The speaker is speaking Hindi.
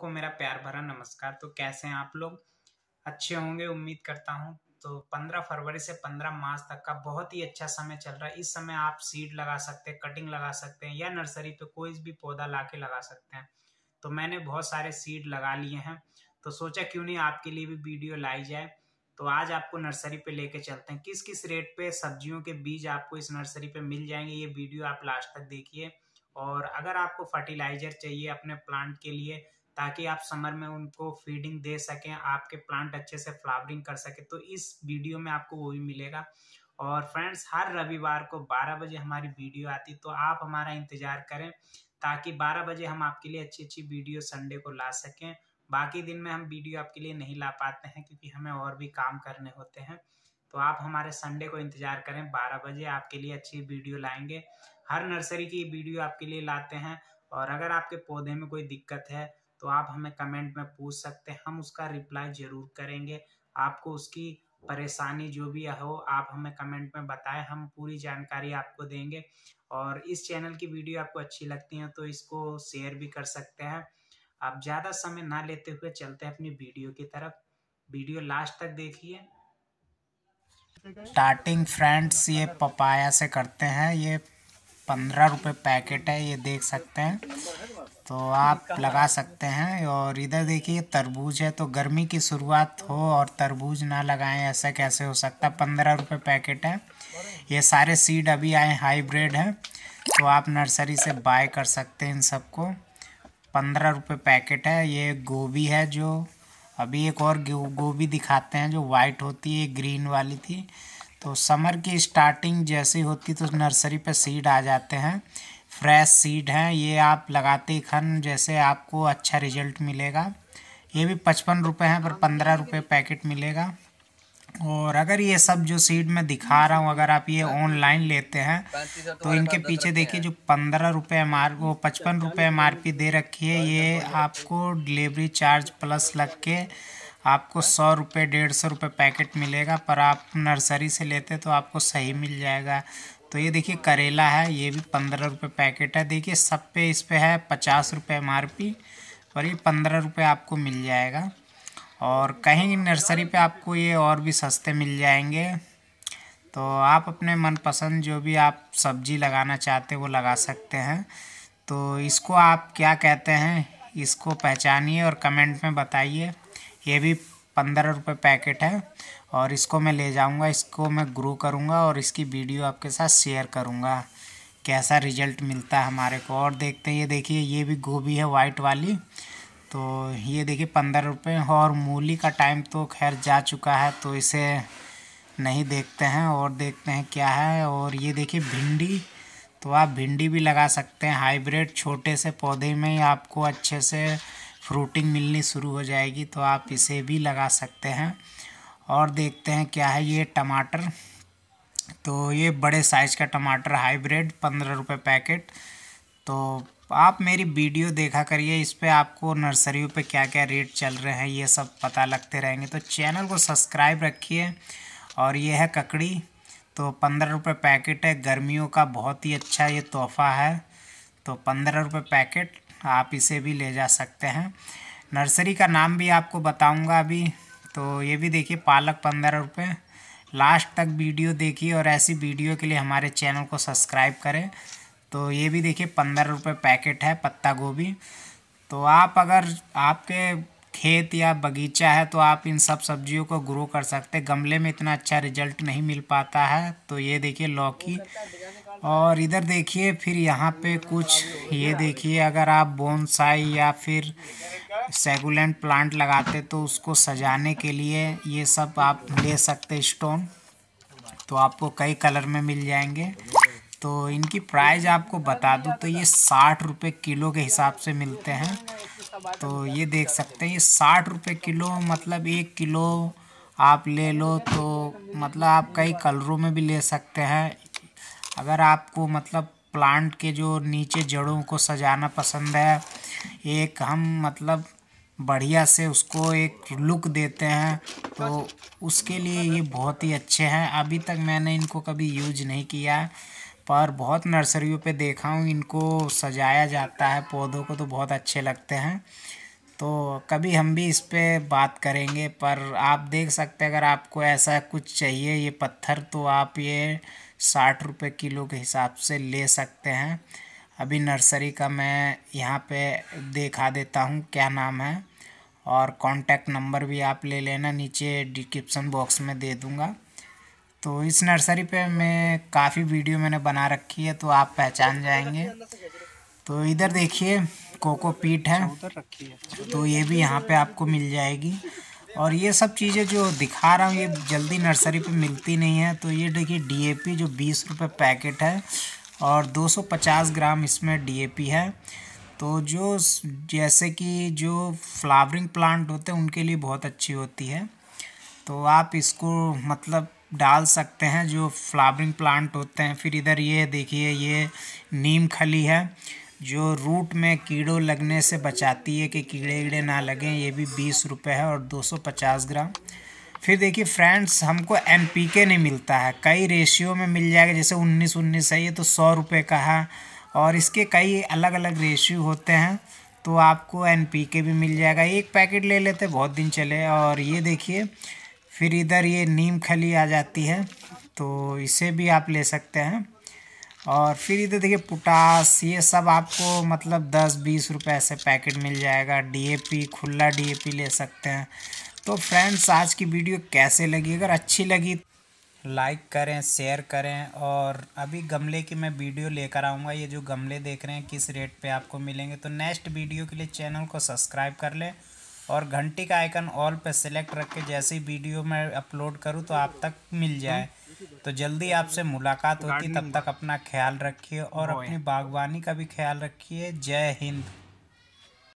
को मेरा प्यार भरा नमस्कार तो कैसे हैं आप लोग अच्छे होंगे उम्मीद करता हूँ तो 15 फरवरी से 15 मार्च तक का बहुत ही अच्छा समय चल रहा है इस समय आप सीड लगा सकते हैं कटिंग लगा सकते हैं या नर्सरी पे कोई भी पौधा ला के लगा सकते हैं तो मैंने बहुत सारे सीड लगा लिए हैं तो सोचा क्यों नहीं आपके लिए भी वीडियो लाई जाए तो आज आपको नर्सरी पे लेके चलते हैं किस किस रेट पे सब्जियों के बीज आपको इस नर्सरी पे मिल जाएंगे ये वीडियो आप लास्ट तक देखिए और अगर आपको फर्टिलाइजर चाहिए अपने प्लांट के लिए ताकि आप समर में उनको फीडिंग दे सकें आपके प्लांट अच्छे से फ्लावरिंग कर सके तो इस वीडियो में आपको वो भी मिलेगा और फ्रेंड्स हर रविवार को 12 बजे हमारी वीडियो आती तो आप हमारा इंतज़ार करें ताकि 12 बजे हम आपके लिए अच्छी अच्छी वीडियो संडे को ला सकें बाकी दिन में हम वीडियो आपके लिए नहीं ला पाते हैं क्योंकि हमें और भी काम करने होते हैं तो आप हमारे संडे को इंतज़ार करें 12 बजे आपके लिए अच्छी वीडियो लाएंगे हर नर्सरी की वीडियो आपके लिए लाते हैं और अगर आपके पौधे में कोई दिक्कत है तो आप हमें कमेंट में पूछ सकते हैं हम उसका रिप्लाई जरूर करेंगे आपको उसकी परेशानी जो भी हो आप हमें कमेंट में बताएं हम पूरी जानकारी आपको देंगे और इस चैनल की वीडियो आपको अच्छी लगती है तो इसको शेयर भी कर सकते हैं आप ज़्यादा समय ना लेते हुए चलते हैं अपनी वीडियो की तरफ वीडियो लास्ट तक देखिए स्टार्टिंग फ्रेंड्स ये पपाया से करते हैं ये पंद्रह रुपये पैकेट है ये देख सकते हैं तो आप लगा सकते हैं और इधर देखिए तरबूज है तो गर्मी की शुरुआत हो और तरबूज ना लगाएं ऐसा कैसे हो सकता है पंद्रह रुपये पैकेट है ये सारे सीड अभी आए हाईब्रिड हैं तो आप नर्सरी से बाय कर सकते हैं इन सबको पंद्रह रुपये पैकेट है ये गोभी है जो अभी एक और गोभी दिखाते हैं जो वाइट होती है ग्रीन वाली थी तो समर की स्टार्टिंग जैसे होती तो नर्सरी पे सीड आ जाते हैं फ्रेश सीड हैं ये आप लगाते खन जैसे आपको अच्छा रिजल्ट मिलेगा ये भी पचपन रुपये हैं पर पंद्रह रुपये पैकेट मिलेगा और अगर ये सब जो सीड मैं दिखा रहा हूँ अगर आप ये ऑनलाइन लेते हैं तो इनके पीछे देखिए जो पंद्रह रुपये एम आर वो पचपन रुपये एम आर पी दे रखी है ये आपको डिलीवरी चार्ज प्लस लग के आपको सौ रुपये डेढ़ सौ रुपये पैकेट मिलेगा पर आप नर्सरी से लेते तो आपको सही मिल जाएगा तो ये देखिए करेला है ये भी पंद्रह रुपये पैकेट है देखिए सब पे इस पे है पचास रुपये एम आर पी पर ये पंद्रह रुपये आपको मिल जाएगा और कहीं नर्सरी पे आपको ये और भी सस्ते मिल जाएंगे तो आप अपने मनपसंद जो भी आप सब्जी लगाना चाहते वो लगा सकते हैं तो इसको आप क्या कहते हैं इसको पहचानिए और कमेंट में बताइए ये भी पंद्रह रुपये पैकेट है और इसको मैं ले जाऊंगा इसको मैं ग्रो करूंगा और इसकी वीडियो आपके साथ शेयर करूंगा कैसा रिजल्ट मिलता है हमारे को और देखते हैं ये देखिए ये भी गोभी है वाइट वाली तो ये देखिए पंद्रह रुपये और मूली का टाइम तो खैर जा चुका है तो इसे नहीं देखते हैं और देखते हैं क्या है और ये देखिए भिंडी तो आप भिंडी भी लगा सकते हैं हाइब्रिड छोटे से पौधे में ही आपको अच्छे से फ्रूटिंग मिलनी शुरू हो जाएगी तो आप इसे भी लगा सकते हैं और देखते हैं क्या है ये टमाटर तो ये बड़े साइज़ का टमाटर हाइब्रिड पंद्रह रुपये पैकेट तो आप मेरी वीडियो देखा करिए इस पर आपको नर्सरियों पे क्या क्या रेट चल रहे हैं ये सब पता लगते रहेंगे तो चैनल को सब्सक्राइब रखिए और ये है ककड़ी तो पंद्रह रुपये पैकेट है गर्मियों का बहुत ही अच्छा ये तोहफा है तो पंद्रह रुपये पैकेट आप इसे भी ले जा सकते हैं नर्सरी का नाम भी आपको बताऊंगा अभी तो ये भी देखिए पालक पंद्रह रुपये लास्ट तक वीडियो देखिए और ऐसी वीडियो के लिए हमारे चैनल को सब्सक्राइब करें तो ये भी देखिए पंद्रह रुपये पैकेट है पत्ता गोभी तो आप अगर आपके खेत या बगीचा है तो आप इन सब सब्जियों को ग्रो कर सकते हैं गमले में इतना अच्छा रिजल्ट नहीं मिल पाता है तो ये देखिए लौकी और इधर देखिए फिर यहाँ पे कुछ ये देखिए अगर आप बोनसाई या फिर सेगुलेंट प्लांट लगाते तो उसको सजाने के लिए ये सब आप ले सकते स्टोन तो आपको कई कलर में मिल जाएंगे तो इनकी प्राइस आपको बता दूँ तो ये साठ रुपये किलो के हिसाब से मिलते हैं तो ये देख सकते हैं ये साठ रुपये किलो मतलब एक किलो आप ले लो तो मतलब आप कई कलरों में भी ले सकते हैं अगर आपको मतलब प्लांट के जो नीचे जड़ों को सजाना पसंद है एक हम मतलब बढ़िया से उसको एक लुक देते हैं तो उसके लिए ये बहुत ही अच्छे हैं अभी तक मैंने इनको कभी यूज नहीं किया पर बहुत नर्सरियों पे देखा हूँ इनको सजाया जाता है पौधों को तो बहुत अच्छे लगते हैं तो कभी हम भी इस पर बात करेंगे पर आप देख सकते हैं अगर आपको ऐसा कुछ चाहिए ये पत्थर तो आप ये साठ रुपये किलो के हिसाब से ले सकते हैं अभी नर्सरी का मैं यहाँ पे देखा देता हूँ क्या नाम है और कांटेक्ट नंबर भी आप ले लेना नीचे डिस्क्रिप्सन बॉक्स में दे दूँगा तो इस नर्सरी पे मैं काफ़ी वीडियो मैंने बना रखी है तो आप पहचान जाएंगे तो इधर देखिए कोको पीट है तो ये भी यहाँ पे आपको मिल जाएगी और ये सब चीज़ें जो दिखा रहा हूँ ये जल्दी नर्सरी पे मिलती नहीं है तो ये देखिए डीएपी जो बीस रुपये पैकेट है और 250 ग्राम इसमें डीएपी है तो जो जैसे कि जो फ्लावरिंग प्लांट होते हैं उनके लिए बहुत अच्छी होती है तो आप इसको मतलब डाल सकते हैं जो फ्लावरिंग प्लांट होते हैं फिर इधर ये देखिए ये नीम खली है जो रूट में कीड़ों लगने से बचाती है कि कीड़े कीड़े ना लगें ये भी बीस रुपये है और दो सौ पचास ग्राम फिर देखिए फ्रेंड्स हमको एम पी के नहीं मिलता है कई रेशियो में मिल जाएगा जैसे उन्नीस उन्नीस है ये तो सौ रुपये का है और इसके कई अलग अलग रेशियो होते हैं तो आपको एन पी के भी मिल जाएगा एक पैकेट ले लेते बहुत दिन चले और ये देखिए फिर इधर ये नीम खली आ जाती है तो इसे भी आप ले सकते हैं और फिर इधर देखिए पोटास ये सब आपको मतलब दस बीस रुपए से पैकेट मिल जाएगा डीएपी खुला डीएपी ले सकते हैं तो फ्रेंड्स आज की वीडियो कैसे लगी अगर अच्छी लगी लाइक करें शेयर करें और अभी गमले की मैं वीडियो लेकर आऊँगा ये जो गमले देख रहे हैं किस रेट पे आपको मिलेंगे तो नेक्स्ट वीडियो के लिए चैनल को सब्सक्राइब कर लें और घंटी का आइकन ऑल पे सिलेक्ट रख के जैसे ही वीडियो में अपलोड करूँ तो आप तक मिल जाए तो जल्दी आपसे मुलाकात होती तब तक अपना ख्याल रखिए और अपनी बागवानी का भी ख्याल रखिए जय हिंद